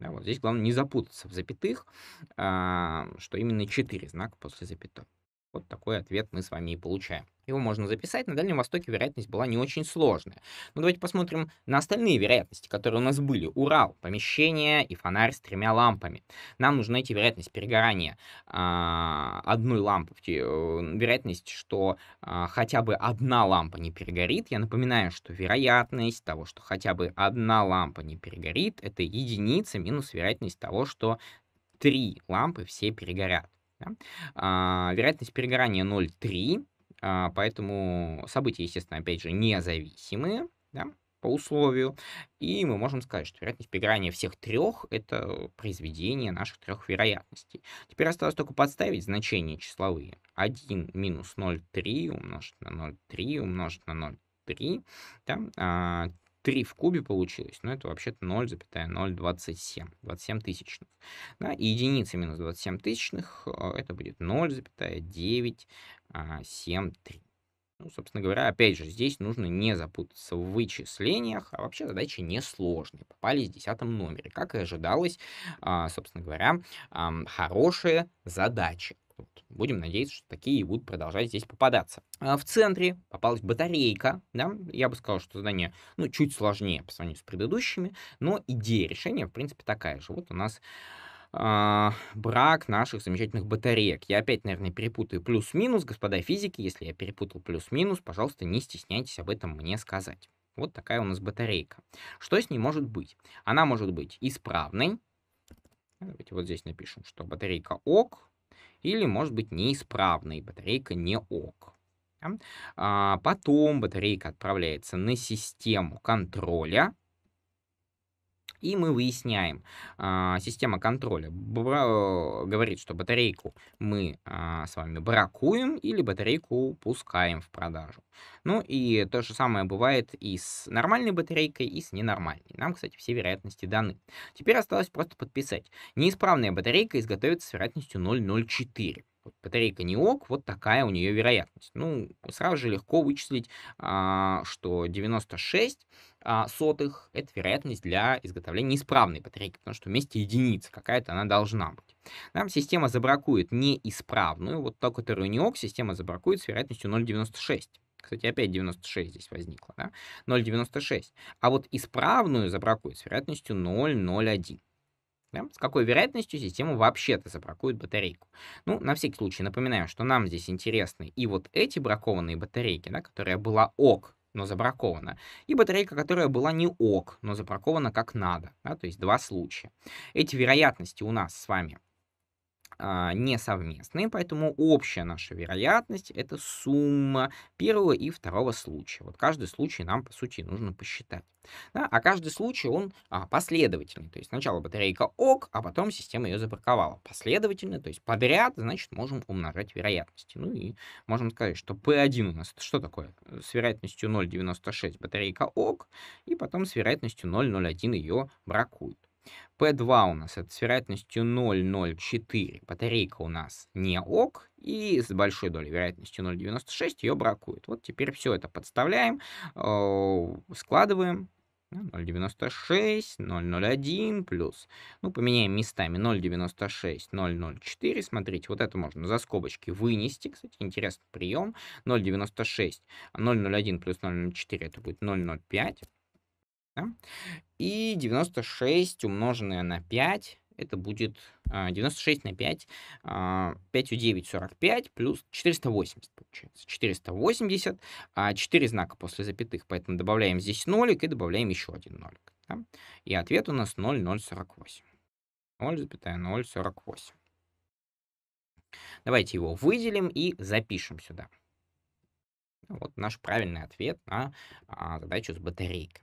Да, вот здесь главное не запутаться в запятых, что именно 4 знака после запятой. Вот такой ответ мы с вами и получаем. Его можно записать. На Дальнем Востоке вероятность была не очень сложная. Но давайте посмотрим на остальные вероятности, которые у нас были. Урал, помещение и фонарь с тремя лампами. Нам нужно найти вероятность перегорания а, одной лампы. Э, вероятность, что а, хотя бы одна лампа не перегорит. Я напоминаю, что вероятность того, что хотя бы одна лампа не перегорит, это единица минус вероятность того, что три лампы все перегорят. Да? А, вероятность перегорания 0,3, а, поэтому события, естественно, опять же, независимые да, по условию. И мы можем сказать, что вероятность перегорания всех трех – это произведение наших трех вероятностей. Теперь осталось только подставить значения числовые. 1 минус 0,3 умножить на 0,3 умножить на 0,3. Да? А, 3 в кубе получилось, но это вообще-то 0,027, 27 тысячных. Да, и единица минус 27 тысячных, э, это будет 0,973. Ну, собственно говоря, опять же, здесь нужно не запутаться в вычислениях, а вообще задача несложная. Попали в десятом номере, как и ожидалось, а, собственно говоря, хорошие задачи. Вот. Будем надеяться, что такие будут продолжать здесь попадаться. А в центре попалась батарейка. Да? Я бы сказал, что задание ну, чуть сложнее по сравнению с предыдущими, но идея решения, в принципе, такая же. Вот у нас а, брак наших замечательных батареек. Я опять, наверное, перепутаю плюс-минус. Господа физики, если я перепутал плюс-минус, пожалуйста, не стесняйтесь об этом мне сказать. Вот такая у нас батарейка. Что с ней может быть? Она может быть исправной. Давайте вот здесь напишем, что батарейка ок или может быть неисправной, батарейка не ок. А, потом батарейка отправляется на систему контроля, и мы выясняем. А, система контроля говорит, что батарейку мы а, с вами бракуем или батарейку пускаем в продажу. Ну и то же самое бывает и с нормальной батарейкой, и с ненормальной. Нам, кстати, все вероятности даны. Теперь осталось просто подписать. Неисправная батарейка изготовится с вероятностью 0,04. Вот Батарейка не ок, вот такая у нее вероятность. Ну, сразу же легко вычислить, а, что 96 а, сотых – это вероятность для изготовления исправной батарейки, потому что вместе единица какая-то она должна быть. Нам система забракует неисправную, вот ту, которую не ок, система забракует с вероятностью 0,96. Кстати, опять 96 здесь возникло, да? 0,96. А вот исправную забракует с вероятностью 0,01. Да? С какой вероятностью система вообще-то забракует батарейку? Ну, на всякий случай напоминаем, что нам здесь интересны и вот эти бракованные батарейки, да, которая была ок, но забракована, и батарейка, которая была не ок, но забракована как надо. Да, то есть два случая. Эти вероятности у нас с вами а, не совместные, поэтому общая наша вероятность — это сумма первого и второго случая. Вот каждый случай нам, по сути, нужно посчитать. Да? А каждый случай, он а, последовательный. То есть сначала батарейка ок, а потом система ее забраковала. Последовательно, то есть подряд, значит, можем умножать вероятности. Ну и можем сказать, что P1 у нас это что такое? С вероятностью 0,96 батарейка ок, и потом с вероятностью 0,01 ее бракует. P2 у нас это с вероятностью 0,04. Батарейка у нас не ок, и с большой долей вероятностью 0,96 ее бракует. Вот теперь все это подставляем, э, складываем. 0,96, 0,01 плюс. Ну, поменяем местами 0,96, 0,04. Смотрите, вот это можно за скобочки вынести. Кстати, интересный прием. 0,96, 0,01 плюс 0,04 это будет 0,05. Да? И 96 умноженное на 5, это будет 96 а, на 5, 5 а, у 9, 45, плюс 480 получается. 480, 4 а знака после запятых, поэтому добавляем здесь нолик и добавляем еще один нолик. Да? И ответ у нас 0,048. 0,048. Давайте его выделим и запишем сюда. Вот наш правильный ответ на задачу с батарейкой.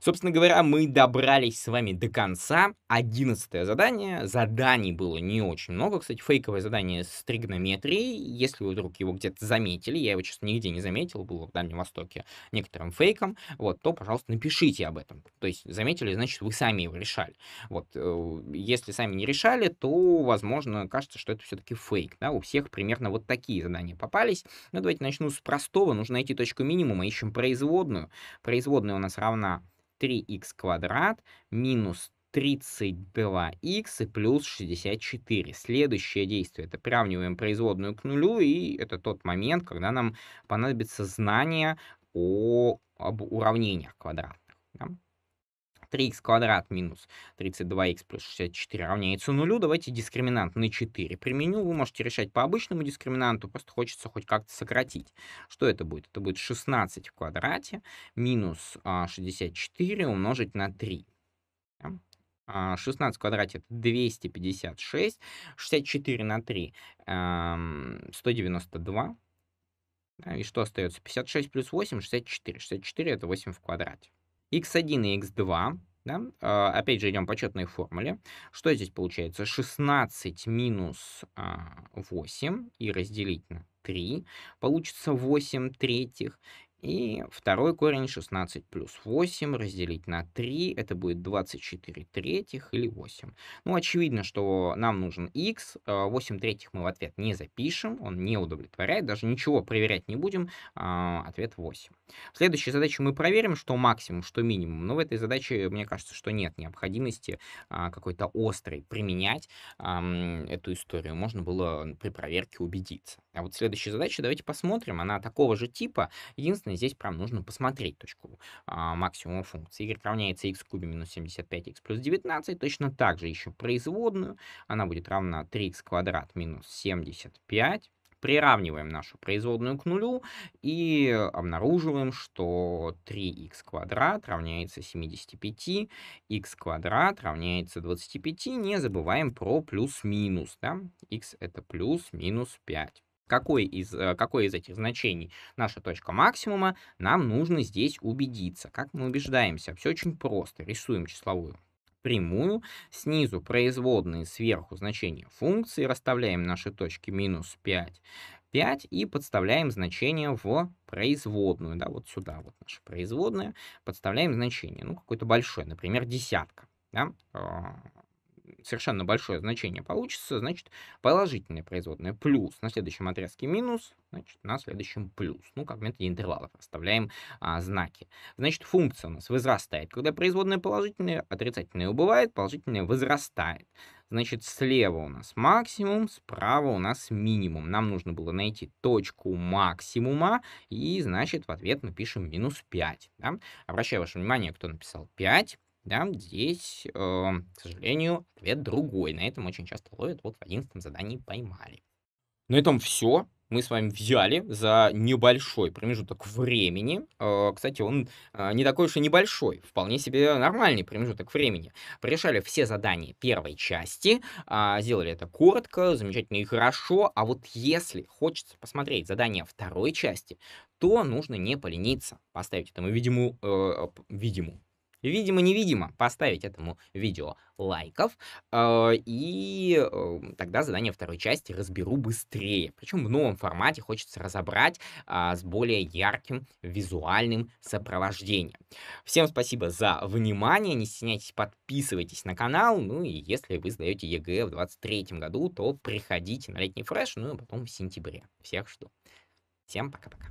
Собственно говоря, мы добрались с вами до конца. Одиннадцатое задание. Заданий было не очень много. Кстати, фейковое задание с тригонометрией. Если вы вдруг его где-то заметили, я его, честно, нигде не заметил, было в Дальнем Востоке некоторым фейком, вот, то, пожалуйста, напишите об этом. То есть, заметили, значит, вы сами его решали. Вот, э, если сами не решали, то, возможно, кажется, что это все-таки фейк, да, у всех примерно вот такие задания попались. Ну, давайте начну с простого, нужно найти точку минимума, ищем производную. Производная у нас равна 3 x квадрат минус 32 x и плюс 64. Следующее действие. Это приравниваем производную к нулю, и это тот момент, когда нам понадобится знание о, об уравнениях квадрата. 3 x квадрат минус 32 x плюс 64 равняется нулю. Давайте дискриминант на 4 применю. Вы можете решать по обычному дискриминанту, просто хочется хоть как-то сократить. Что это будет? Это будет 16 в квадрате минус 64 а, умножить на 3. 16 а, в квадрате это 256, 64 на 3 192. Эм, и что остается? 56 плюс 8, 64. 64 это 8 в квадрате x1 и x2, да? А, опять же идем по четной формуле. Что здесь получается? 16 минус 8 а, и разделить на 3, получится 8 третьих. И второй корень 16 плюс 8 разделить на 3, это будет 24 третьих или 8. Ну, очевидно, что нам нужен x, 8 а, третьих мы в ответ не запишем, он не удовлетворяет, даже ничего проверять не будем, а, ответ 8. В следующей задаче мы проверим, что максимум, что минимум, но в этой задаче, мне кажется, что нет необходимости а, какой-то острой применять эту историю, можно было при проверке убедиться. А вот следующая задача, давайте посмотрим, она такого же типа, единственное, Соответственно, здесь прям нужно посмотреть точку а, максимума функции. y равняется x в кубе минус 75x плюс 19. Точно так же еще производную. Она будет равна 3x квадрат минус 75 приравниваем нашу производную к нулю и обнаруживаем, что 3 x квадрат равняется 75, x квадрат равняется 25. Не забываем про плюс-минус. Да? x это плюс-минус 5 какой из, э, какое из этих значений наша точка максимума, нам нужно здесь убедиться. Как мы убеждаемся? Все очень просто. Рисуем числовую прямую, снизу производные сверху значения функции, расставляем наши точки минус 5, 5 и подставляем значение в производную, да, вот сюда вот наша производная, подставляем значение, ну, какое-то большое, например, десятка, да, а, совершенно большое значение получится, значит, положительная производная плюс на следующем отрезке минус, значит, на следующем плюс. Ну, как метод интервалов оставляем а, знаки. Значит, функция у нас возрастает, когда производная положительная, отрицательная убывает, положительная возрастает. Значит, слева у нас максимум, справа у нас минимум. Нам нужно было найти точку максимума, и, значит, в ответ мы пишем минус 5. Да? Обращаю ваше внимание, кто написал 5. Да, здесь, э, к сожалению, ответ другой. На этом очень часто ловят. Вот в одиннадцатом задании поймали. На этом все мы с вами взяли за небольшой промежуток времени. Э, кстати, он э, не такой уж и небольшой, вполне себе нормальный промежуток времени. Порешали все задания первой части, а, сделали это коротко, замечательно и хорошо. А вот если хочется посмотреть задание второй части, то нужно не полениться, поставить этому видимому, э, видимому Видимо-невидимо поставить этому видео лайков, а, и эм, тогда задание второй части разберу быстрее. Причем в новом формате хочется разобрать а, с более ярким визуальным сопровождением. Всем спасибо за внимание, не стесняйтесь, подписывайтесь на канал, ну и если вы сдаете ЕГЭ в 23 году, то приходите на летний фреш, ну и потом в сентябре. Всех жду. Всем пока-пока.